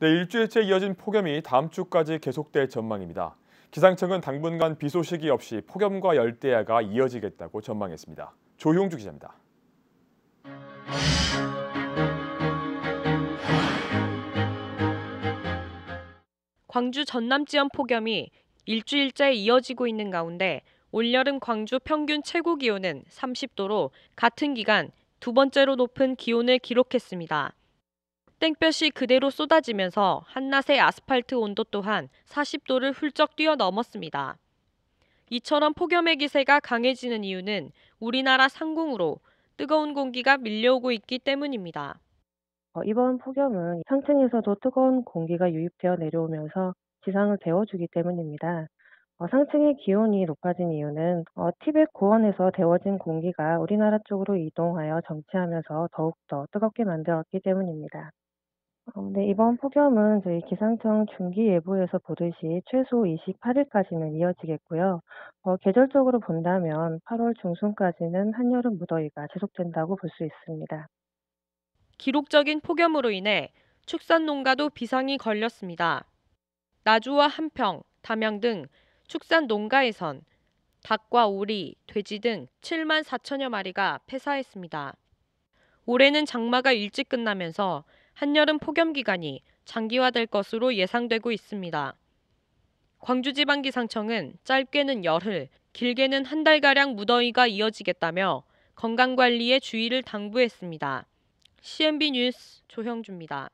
네, 일주일째 이어진 폭염이 다음 주까지 계속될 전망입니다. 기상청은 당분간 비 소식이 없이 폭염과 열대야가 이어지겠다고 전망했습니다. 조용주 기자입니다. 광주 전남 지역 폭염이 일주일째 이어지고 있는 가운데 올여름 광주 평균 최고 기온은 30도로 같은 기간 두 번째로 높은 기온을 기록했습니다. 땡볕이 그대로 쏟아지면서 한낮의 아스팔트 온도 또한 40도를 훌쩍 뛰어넘었습니다. 이처럼 폭염의 기세가 강해지는 이유는 우리나라 상공으로 뜨거운 공기가 밀려오고 있기 때문입니다. 어, 이번 폭염은 상층에서도 뜨거운 공기가 유입되어 내려오면서 지상을 데워주기 때문입니다. 어, 상층의 기온이 높아진 이유는 어, 티벳 고원에서 데워진 공기가 우리나라 쪽으로 이동하여 정체하면서 더욱더 뜨겁게 만들었기 때문입니다. 어, 네. 이번 폭염은 저희 기상청 중기예보에서 보듯이 최소 28일까지는 이어지겠고요. 어 계절적으로 본다면 8월 중순까지는 한여름 무더위가 지속된다고 볼 수 있습니다. 기록적인 폭염으로 인해 축산 농가도 비상이 걸렸습니다. 나주와 함평, 담양 등 축산 농가에선 닭과 오리, 돼지 등 7만 4천여 마리가 폐사했습니다. 올해는 장마가 일찍 끝나면서 한여름 폭염 기간이 장기화될 것으로 예상되고 있습니다. 광주지방기상청은 짧게는 열흘, 길게는 한 달가량 무더위가 이어지겠다며 건강관리에 주의를 당부했습니다. CNB 뉴스 조형주입니다.